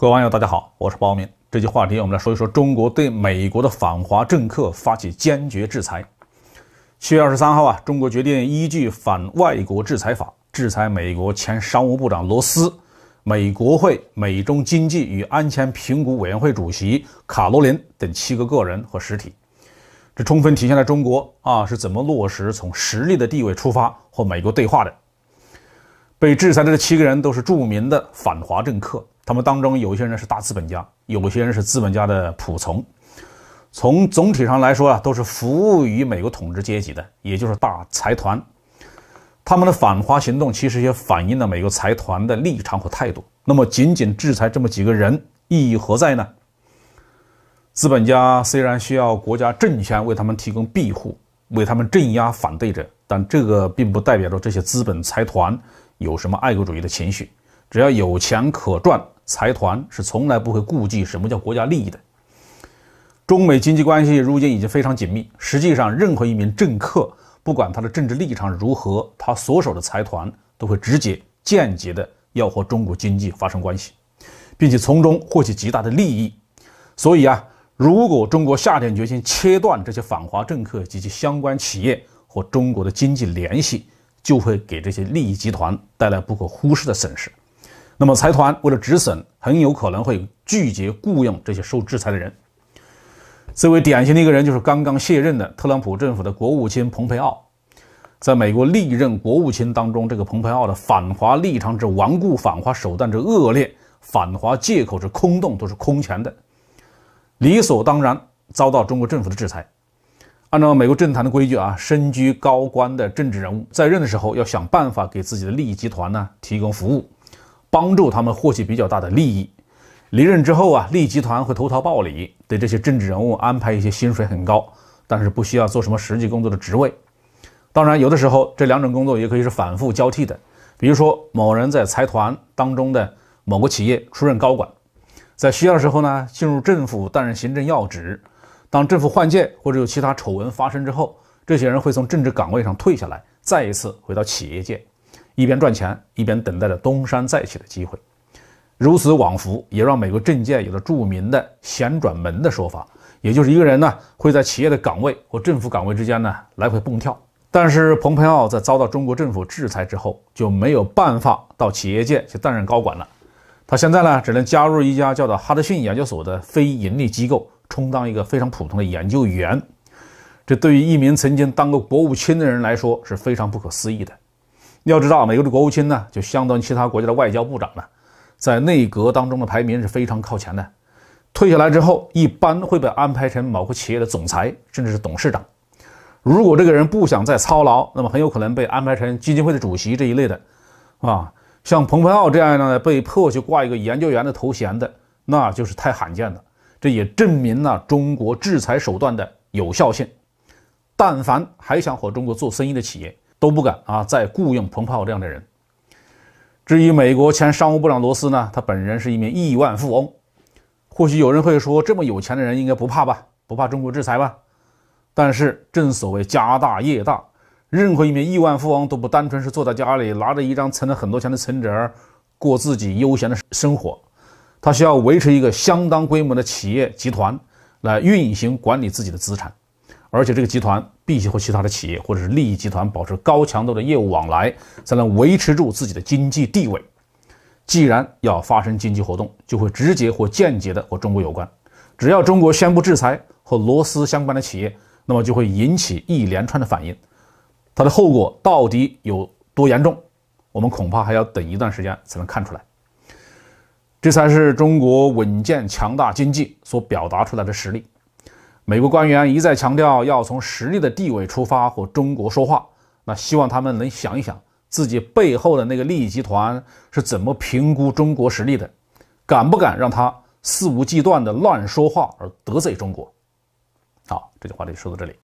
各位网友，大家好，我是包明。这期话题，我们来说一说中国对美国的反华政客发起坚决制裁。七月二十三号啊，中国决定依据《反外国制裁法》制裁美国前商务部长罗斯、美国会美中经济与安全评估委员会主席卡罗琳等七个个人和实体。这充分体现了中国啊是怎么落实从实力的地位出发和美国对话的。被制裁的这七个人都是著名的反华政客。他们当中有些人是大资本家，有些人是资本家的仆从。从总体上来说啊，都是服务于美国统治阶级的，也就是大财团。他们的反华行动其实也反映了美国财团的立场和态度。那么，仅仅制裁这么几个人，意义何在呢？资本家虽然需要国家政权为他们提供庇护，为他们镇压反对者，但这个并不代表着这些资本财团有什么爱国主义的情绪。只要有钱可赚。财团是从来不会顾忌什么叫国家利益的。中美经济关系如今已经非常紧密，实际上，任何一名政客，不管他的政治立场如何，他所守的财团都会直接、间接的要和中国经济发生关系，并且从中获取极大的利益。所以啊，如果中国下定决心切断这些反华政客及其相关企业和中国的经济联系，就会给这些利益集团带来不可忽视的损失。那么，财团为了止损，很有可能会拒绝雇佣这些受制裁的人。最为典型的一个人就是刚刚卸任的特朗普政府的国务卿蓬佩奥。在美国历任国务卿当中，这个蓬佩奥的反华立场之顽固、反华手段之恶劣、反华借口之空洞，都是空前的，理所当然遭到中国政府的制裁。按照美国政坛的规矩啊，身居高官的政治人物在任的时候，要想办法给自己的利益集团呢提供服务。帮助他们获取比较大的利益。离任之后啊，益集团会投桃报李，对这些政治人物安排一些薪水很高，但是不需要做什么实际工作的职位。当然，有的时候这两种工作也可以是反复交替的。比如说，某人在财团当中的某个企业出任高管，在需要的时候呢，进入政府担任行政要职。当政府换届或者有其他丑闻发生之后，这些人会从政治岗位上退下来，再一次回到企业界。一边赚钱，一边等待着东山再起的机会。如此往复，也让美国政界有了著名的“旋转门”的说法，也就是一个人呢会在企业的岗位和政府岗位之间呢来回蹦跳。但是，蓬佩奥在遭到中国政府制裁之后，就没有办法到企业界去担任高管了。他现在呢，只能加入一家叫做哈德逊研究所的非盈利机构，充当一个非常普通的研究员。这对于一名曾经当过国务卿的人来说是非常不可思议的。要知道，美国的国务卿呢，就相当于其他国家的外交部长了，在内阁当中的排名是非常靠前的。退下来之后，一般会被安排成某个企业的总裁，甚至是董事长。如果这个人不想再操劳，那么很有可能被安排成基金会的主席这一类的，啊，像蓬佩奥这样呢，被迫去挂一个研究员的头衔的，那就是太罕见了。这也证明了中国制裁手段的有效性。但凡还想和中国做生意的企业，都不敢啊！再雇佣彭炮这样的人。至于美国前商务部长罗斯呢，他本人是一名亿万富翁。或许有人会说，这么有钱的人应该不怕吧？不怕中国制裁吧？但是正所谓家大业大，任何一名亿万富翁都不单纯是坐在家里拿着一张存了很多钱的存折过自己悠闲的生活。他需要维持一个相当规模的企业集团来运行管理自己的资产。而且这个集团必须和其他的企业或者是利益集团保持高强度的业务往来，才能维持住自己的经济地位。既然要发生经济活动，就会直接或间接的和中国有关。只要中国宣布制裁和罗斯相关的企业，那么就会引起一连串的反应。它的后果到底有多严重，我们恐怕还要等一段时间才能看出来。这才是中国稳健强大经济所表达出来的实力。美国官员一再强调要从实力的地位出发和中国说话，那希望他们能想一想自己背后的那个利益集团是怎么评估中国实力的，敢不敢让他肆无忌惮的乱说话而得罪中国？好，这句话就说到这里。